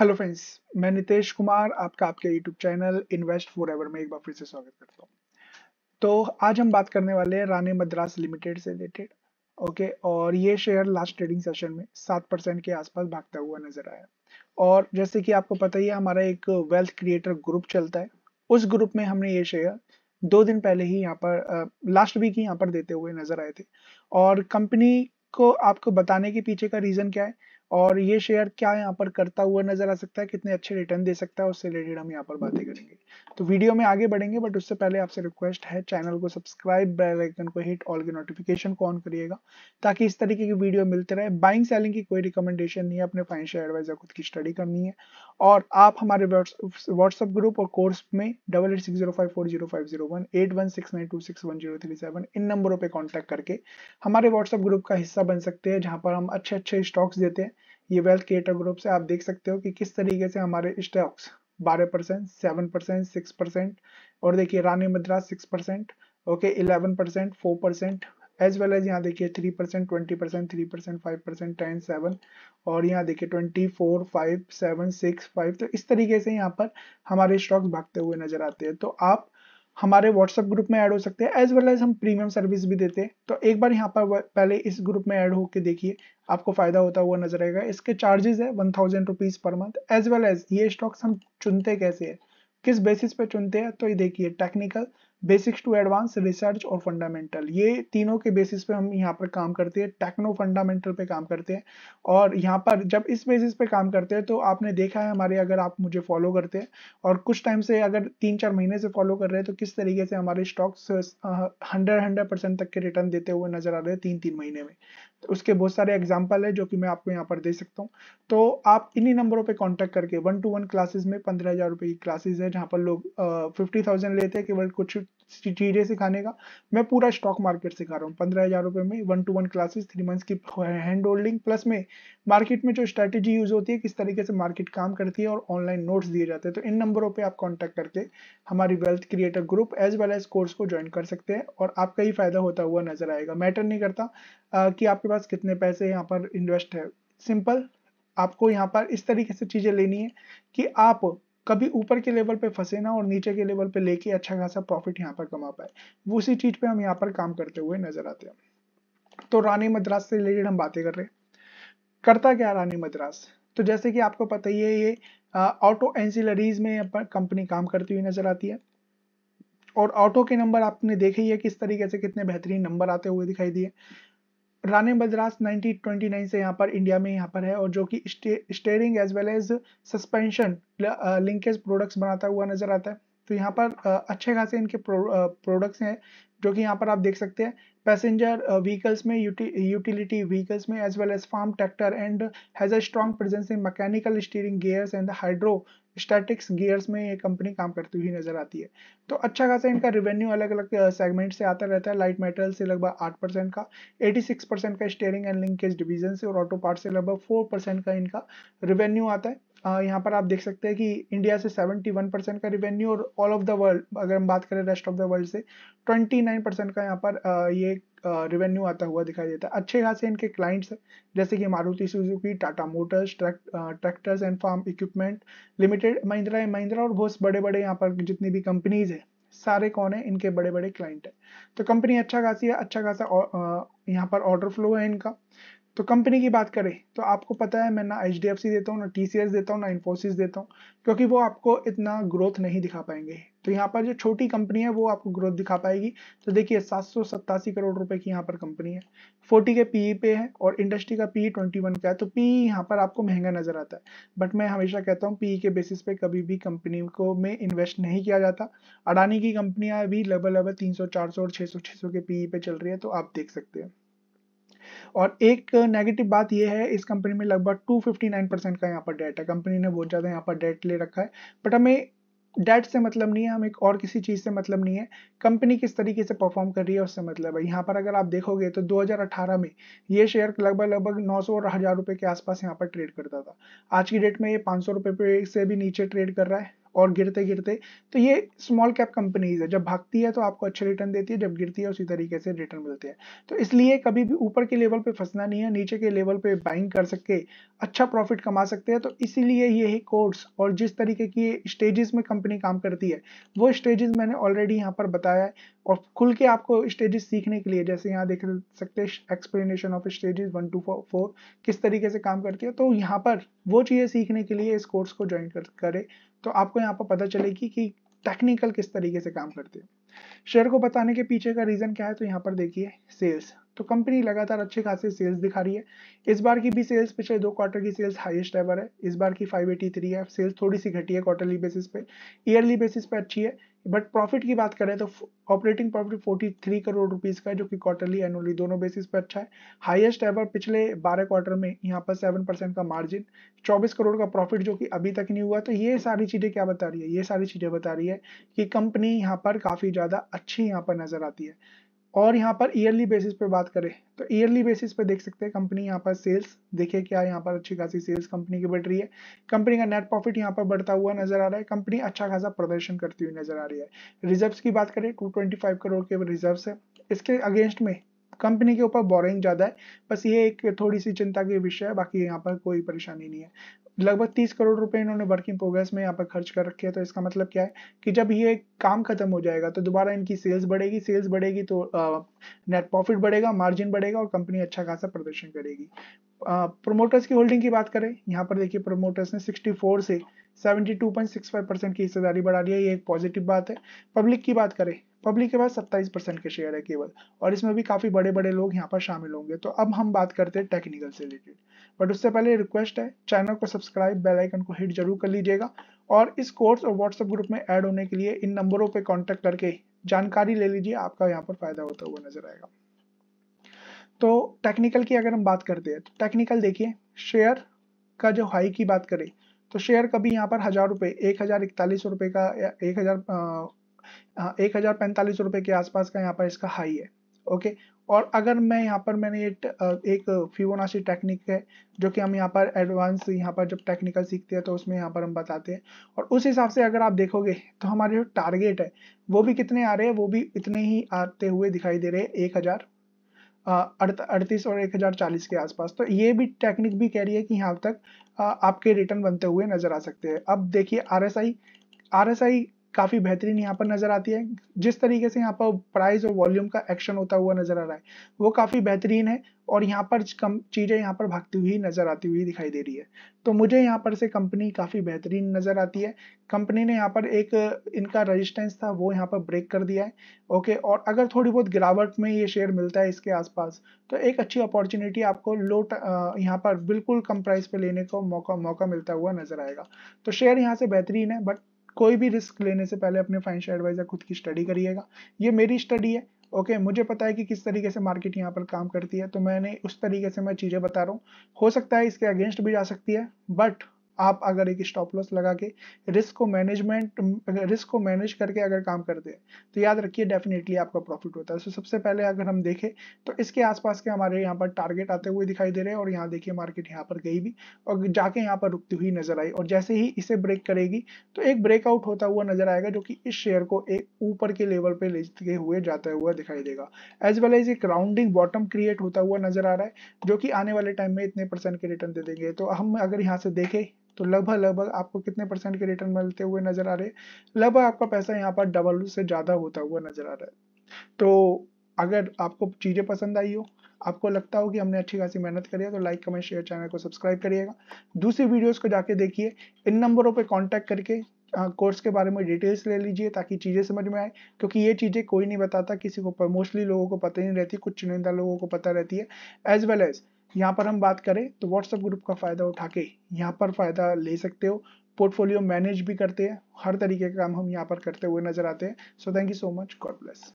hello friends मैं नितेश कुमार आपका आपके YouTube channel invest forever में एक बार फिर से स्वागत करता हूँ तो आज हम बात करने वाले हैं रानी मद्रास लिमिटेड से रिलेटेड ओके और ये शेयर लास्ट ट्रेडिंग सेशन में सात परसेंट के आसपास भागता हुआ नजर आया और जैसे कि आपको पता ही है हमारा एक वेल्थ क्रिएटर ग्रुप चलता है उस ग्रुप में हमने ये शेयर दो दिन पहले ही यहाँ पर लास्ट वीक ही यहाँ पर देते हुए नजर आए थे और कंपनी को आपको बताने के पीछे का रीजन क्या है और ये शेयर क्या यहाँ पर करता हुआ नजर आ सकता है कितने अच्छे रिटर्न दे सकता है उससे रिलेटेड हम यहाँ पर बातें करेंगे तो वीडियो में आगे बढ़ेंगे बट उससे पहले आपसे रिक्वेस्ट है चैनल को सब्सक्राइब बेल आइकन को हिट ऑल के नोटिफिकेशन को ऑन करिएगा ताकि इस तरीके की वीडियो मिलते रहे बाइंग सेलिंग की कोई रिकमेंडेशन नहीं है अपने फाइनेंशियल एडवाइजर खुद की स्टडी करनी है और आप हमारे व्हाट्सअप ग्रुप और कोर्स में double eight six zero five four zero five zero one eight one six nine two six one zero three seven इन नंबरों पर कॉन्टैक्ट करके हमारे व्हाट्सअप ग्रुप का हिस्सा बन सकते हैं जहाँ पर हम अच्छे अच्छे स्टॉक्स देते हैं ये वेल्थ क्रिएटर ग्रुप से आप देख सकते हो कि किस तरीके से हमारे स्टॉक्स बारह percent seven percent six percent और देखिए Rane Madras six percent okay eleven percent four percent as well as यहाँ देखिए three percent twenty percent three percent five percent ten seven और यहाँ देखिए twenty four five seven six five तो इस तरीके से यहाँ पर हमारे स्टॉक्स भागते हुए नजर आते हैं तो आप हमारे व्हाट्सएप ग्रुप में ऐड हो सकते हैं एज वेल एज हम प्रीमियम सर्विस भी देते हैं तो एक बार यहाँ पर पहले इस ग्रुप में ऐड होके देखिए आपको फायदा होता हुआ नजर आएगा इसके चार्जेस है one thousand rupees per month as well as ये स्टॉक्स हम चुनते कैसे है किस बेसिस पे चुनते हैं तो ये देखिए technical basics to advance research और फंडामेंटल ये तीनों के बेसिस पे हम यहाँ पर काम करते हैं टेक्नो फंडामेंटल पे काम करते हैं और यहाँ पर जब इस बेसिस पे काम करते हैं तो आपने देखा है हमारे अगर आप मुझे फॉलो करते हैं और कुछ टाइम से अगर तीन चार महीने से फॉलो कर रहे हैं तो किस तरीके से हमारे स्टॉक्स हंड्रेड हंड्रेड परसेंट तक के रिटर्न देते हुए नजर आ रहे हैं तीन तीन महीने में उसके बहुत सारे एग्जाम्पल है जो कि मैं आपको यहाँ पर दे सकता हूँ तो आप इन्हीं नंबरों पे कांटेक्ट करके वन टू वन क्लासेस में पंद्रह हज़ार रुपये की क्लासेस है जहाँ पर लोग फिफ्टी थाउजेंड लेते हैं केवल कुछ चीज़ें सिखाने का मैं पूरा स्टॉक मार्केट सिखा रहा हूँ पंद्रह हज़ार रुपये में one to one classes three months की हैंड होल्डिंग प्लस में मार्केट में जो स्ट्रैटेजी यूज होती है किस तरीके से मार्केट काम करती है और ऑनलाइन नोट्स दिए जाते हैं तो इन नंबरों पर आप कॉन्टेक्ट करके हमारी wealth creator group as well as course को ज्वाइन कर सकते हैं और आपका ही फायदा होता हुआ नजर आएगा मैटर नहीं करता कि आपके पास कितने पैसे यहाँ पर इन्वेस्ट है सिंपल आपको यहाँ पर इस तरीके से चीज़ें लेनी है कि आप कभी ऊपर के लेवल पे फंसे ना और नीचे के लेवल पे लेके अच्छा खासा प्रॉफिट यहाँ पर कमा पाए वो उसी चीज़ पे हम यहाँ पर काम करते हुए नजर आते हैं तो रानी मद्रास से रिलेटेड हम बातें कर रहे हैं करता क्या रानी मद्रास तो जैसे कि आपको पता ही है ये ऑटो एंसिलरीज में कंपनी काम करती हुई नजर आती है और ऑटो के नंबर आपने देखे ही है किस तरीके से कितने बेहतरीन नंबर आते हुए दिखाई दिए रानी मद्रास 1929 से यहाँ पर इंडिया में यहाँ पर है और जो कि steering as well as suspension linkage products बनाता हुआ नजर आता है तो यहाँ पर अच्छे खासे इनके प्रोडक्ट्स हैं जो कि यहाँ पर आप देख सकते हैं पैसेंजर व्हीकल्स में यूटिलिटी व्हीकल्स में as well as farm tractor and has a strong presence in mechanical steering gears and hydrostatics gears में ये कंपनी काम करती हुई नजर आती है तो अच्छा खासा इनका रेवेन्यू अलग अलग सेगमेंट से आता रहता है लाइट मेटल से लगभग आठ परसेंट का एटी सिक्स परसेंट का स्टेयरिंग एंड लिंकेज डिवीजन से और ऑटो पार्ट से लगभग फोर परसेंट का इनका रेवेन्यू आता है यहाँ पर आप देख सकते हैं कि इंडिया से 71 परसेंट का रिवेन्यू और ऑल ऑफ द वर्ल्ड अगर हम बात करें रेस्ट ऑफ द वर्ल्ड से 29 परसेंट का यहाँ पर ये रेवेन्यू आता हुआ दिखाई देता है अच्छे खासे इनके क्लाइंट्स हैं जैसे कि Maruti Suzuki Tata motors tractors and farm equipment limited Mahindra and Mahindra और बहुत बड़े बड़े यहाँ पर जितनी भी कंपनीज हैं सारे कौन है इनके बड़े बड़े क्लाइंट है तो कंपनी अच्छा खासी है अच्छा खासा यहाँ पर ऑर्डर फ्लो है इनका तो कंपनी की बात करें तो आपको पता है मैं ना एच देता हूँ ना टी देता हूँ ना इन्फोसिस देता हूँ क्योंकि वो आपको इतना ग्रोथ नहीं दिखा पाएंगे तो यहाँ पर जो छोटी कंपनी है वो आपको ग्रोथ दिखा पाएगी तो देखिए सात करोड़ रुपए की यहाँ पर कंपनी है 40 के पीई e पे है और इंडस्ट्री का पीई 21 e का है तो पीई e यहाँ पर आपको महंगा नजर आता है बट मैं हमेशा कहता हूँ पीई के बेसिस पे कभी भी कंपनी को में इन्वेस्ट नहीं किया जाता अडानी की कंपनियां भी लगभग लगभग तीन सौ और छह सौ के पीई पे चल रही है तो आप देख सकते हैं और एक नेगेटिव बात यह है इस कंपनी में लगभग 259 परसेंट का यहाँ पर डेट है कंपनी ने बहुत ज़्यादा यहाँ पर डेट ले रखा है बट हमें डेट से मतलब नहीं है हमें और किसी चीज़ से मतलब नहीं है कंपनी किस तरीके से परफॉर्म कर रही है उससे मतलब है यहाँ पर अगर आप देखोगे तो 2018 में ये शेयर लगभग लगभग सौ और हज़ार रुपये के आसपास यहाँ पर ट्रेड करता था आज की डेट में ये पाँच सौ रुपये से भी नीचे ट्रेड कर रहा है और गिरते गिरते तो ये स्मॉल कैप कंपनीज है जब भागती है तो आपको अच्छे रिटर्न देती है जब गिरती है उसी तरीके से रिटर्न मिलते हैं तो इसलिए कभी भी ऊपर के लेवल पे फंसना नहीं है नीचे के लेवल पे बाइंग कर सके अच्छा प्रॉफिट कमा सकते हैं तो इसीलिए ये कोर्स और जिस तरीके की स्टेजेस में कंपनी काम करती है वो स्टेजेस मैंने ऑलरेडी यहाँ पर बताया है और खुल के आपको स्टेजेस सीखने के लिए जैसे यहाँ देख सकते हैं explanation of stages one two four किस तरीके से काम करती है तो यहाँ पर वो चीज़ें सीखने के लिए इस कोर्स को ज्वाइन करें तो आपको यहाँ पर पता चलेगी कि टेक्निकल किस तरीके से काम करते हैं शेयर को बताने के पीछे का रीज़न क्या है तो यहाँ पर देखिए सेल्स तो कंपनी लगातार अच्छे खासे सेल्स दिखा रही है इस बार की भी सेल्स पिछले दो क्वार्टर की सेल्स हाईएस्ट एवर है इस बार की 583 है सेल्स थोड़ी सी घटी है क्वार्टरली बेसिस पे ईयरली बेसिस पे अच्छी है बट प्रॉफिट की बात करें तो ऑपरेटिंग प्रॉफिट 43 करोड़ रुपीस का है जो कि क्वार्टरली एनुअली दोनों बेसिस पे अच्छा है हाईएस्ट एवर पिछले 12 क्वार्टर में यहाँ पर 7 परसेंट का मार्जिन 24 करोड़ का प्रॉफिट जो कि अभी तक नहीं हुआ तो ये सारी चीज़ें क्या बता रही है ये सारी चीज़ें बता रही है कि कंपनी यहाँ पर काफ़ी ज़्यादा अच्छी यहाँ पर नज़र आती है और यहाँ पर ईयरली बेसिस पे बात करें तो ईयरली बेसिस पे देख सकते हैं कंपनी यहाँ पर सेल्स देखिए क्या यहाँ पर अच्छी खासी सेल्स कंपनी की बढ़ रही है कंपनी का नेट प्रॉफिट यहाँ पर बढ़ता हुआ नजर आ रहा है कंपनी अच्छा खासा प्रदर्शन करती हुई नजर आ रही है रिजर्व की बात करें टू करोड़ के रिजर्व है इसके अगेंस्ट में कंपनी के ऊपर बोरिंग ज़्यादा है बस ये एक थोड़ी सी चिंता की विषय है बाकी यहाँ पर कोई परेशानी नहीं है लगभग तीस करोड़ रुपए इन्होंने वर्किंग प्रोग्रेस में यहाँ पर खर्च कर रखे हैं तो इसका मतलब क्या है कि जब ये काम खत्म हो जाएगा तो दोबारा इनकी सेल्स बढ़ेगी सेल्स बढ़ेगी तो नेट प्रॉफिट बढ़ेगा मार्जिन बढ़ेगा और कंपनी अच्छा खासा प्रदर्शन करेगी प्रोमोटर्स की होल्डिंग की बात करें यहाँ पर देखिए प्रोमोटर्स ने सिक्सटी से 72.65 परसेंट की हिस्सेदारी बढ़ा दी है ये एक पॉजिटिव बात है पब्लिक की बात करें पब्लिक के पास सत्ताईस परसेंट के शेयर है केवल और इसमें भी काफ़ी बड़े बड़े लोग यहाँ पर शामिल होंगे तो अब हम बात करते हैं टेक्निकल से रिलेटेड बट उससे पहले रिक्वेस्ट है चैनल को सब्सक्राइब बेल आइकन को हिट जरूर कर लीजिएगा और इस कोर्स और व्हाट्सएप ग्रुप में ऐड होने के लिए इन नंबरों पर कॉन्टेक्ट करके जानकारी ले लीजिए आपका यहाँ पर फायदा होता हुआ नजर आएगा तो टेक्निकल की अगर हम बात करते हैं तो टेक्निकल देखिए शेयर का जो हाई की बात करें तो शेयर कभी यहाँ पर हजार रुपए एक हजार इकतालीस रुपए का एक हजार हाँ, एक हजार पैंतालीस रुपए के आसपास का यहाँ पर इसका हाई है ओके और अगर मैं यहाँ पर मैंने ये एक फिबोनाची टेक्निक है जो कि हम यहाँ पर एडवांस यहाँ पर जब टेक्निकल सीखते हैं तो उसमें यहाँ पर हम बताते हैं और उस हिसाब से अगर आप देखोगे तो हमारे जो टारगेट है वो भी कितने आ रहे हैं वो भी इतने ही आते हुए दिखाई दे रहे हैं एक हजार अड़तीस और एक हजार चालीस के आसपास तो ये भी टेक्निक भी कह रही है कि यहाँ तक आपके रिटर्न बनते हुए नजर आ सकते हैं अब देखिए R S I R S I काफ़ी बेहतरीन यहाँ पर नज़र आती है जिस तरीके से यहाँ पर प्राइस और वॉल्यूम का एक्शन होता हुआ नज़र आ रहा है वो काफ़ी बेहतरीन है और यहाँ पर कम चीज़ें यहाँ पर भागती हुई नज़र आती हुई दिखाई दे रही है तो मुझे यहाँ पर से कंपनी काफ़ी बेहतरीन नज़र आती है कंपनी ने यहाँ पर एक इनका रजिस्टेंस था वो यहाँ पर ब्रेक कर दिया है ओके और अगर थोड़ी बहुत गिरावट में ये शेयर मिलता है इसके आसपास तो एक अच्छी अपॉर्चुनिटी आपको लो यहाँ पर बिल्कुल कम प्राइस पे लेने को मौका मौका मिलता हुआ नज़र आएगा तो शेयर यहाँ से बेहतरीन है बट कोई भी रिस्क लेने से पहले अपने फाइनेंशियल एडवाइजर खुद की स्टडी करिएगा ये मेरी स्टडी है ओके okay, मुझे पता है कि किस तरीके से मार्केट यहाँ पर काम करती है तो मैंने उस तरीके से मैं चीज़ें बता रहा हूँ हो सकता है इसके अगेंस्ट भी जा सकती है बट आप अगर एक स्टॉप लॉस लगा के रिस्क को मैनेजमेंट रिस्क को मैनेज करके अगर काम करते हैं तो याद रखिए डेफिनेटली आपका प्रॉफिट होता है सो so, सबसे पहले अगर हम देखें तो इसके आसपास के हमारे यहाँ पर टारगेट आते हुए दिखाई दे रहे हैं और यहाँ देखिए मार्केट यहाँ पर गई भी और जाके यहाँ पर रुकती हुई नजर आई और जैसे ही इसे ब्रेक करेगी तो एक ब्रेकआउट होता हुआ नजर आएगा जो कि इस शेयर को एक ऊपर के लेवल पर लेते हुए जाता हुआ दिखाई देगा एज वेल एज एक राउंडिंग बॉटम क्रिएट होता हुआ नजर आ रहा है जो कि आने वाले टाइम में इतने परसेंट के रिटर्न दे देंगे तो हम अगर यहाँ से देखें तो लगभग लगभग आपको कितने परसेंट के रिटर्न मिलते हुए नजर आ रहे लगभग आपका पैसा यहाँ पर डबल से ज़्यादा होता हुआ नजर आ रहा है तो अगर आपको चीज़ें पसंद आई हो आपको लगता हो कि हमने अच्छी खासी मेहनत करी है तो लाइक कमेंट शेयर चैनल को सब्सक्राइब करिएगा दूसरी वीडियोस को जाके देखिए इन नंबरों पे कांटेक्ट करके कोर्स के बारे में डिटेल्स ले लीजिए ताकि चीज़ें समझ में आए क्योंकि ये चीज़ें कोई नहीं बताता किसी को मोस्टली लोगों को पता नहीं रहती कुछ चुनिंदा लोगों को पता रहती है एज वेल एज़ यहाँ पर हम बात करें तो व्हाट्सएप ग्रुप का फ़ायदा उठा के यहाँ पर फ़ायदा ले सकते हो पोर्टफोलियो मैनेज भी करते हैं हर तरीके का काम हम यहाँ पर करते हुए नजर आते हैं so thank you so much God bless